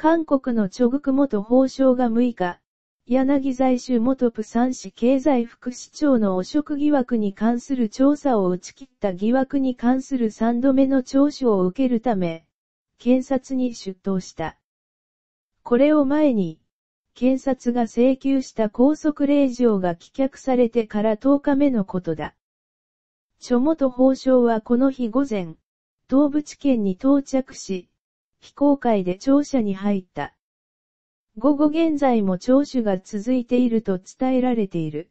韓国のチョグク元法相が6日、柳在州元プサン市経済副市長の汚職疑惑に関する調査を打ち切った疑惑に関する3度目の聴取を受けるため、検察に出頭した。これを前に、検察が請求した拘束令状が棄却されてから10日目のことだ。著元法相はこの日午前、東部地検に到着し、非公開で庁舎に入った。午後現在も聴取が続いていると伝えられている。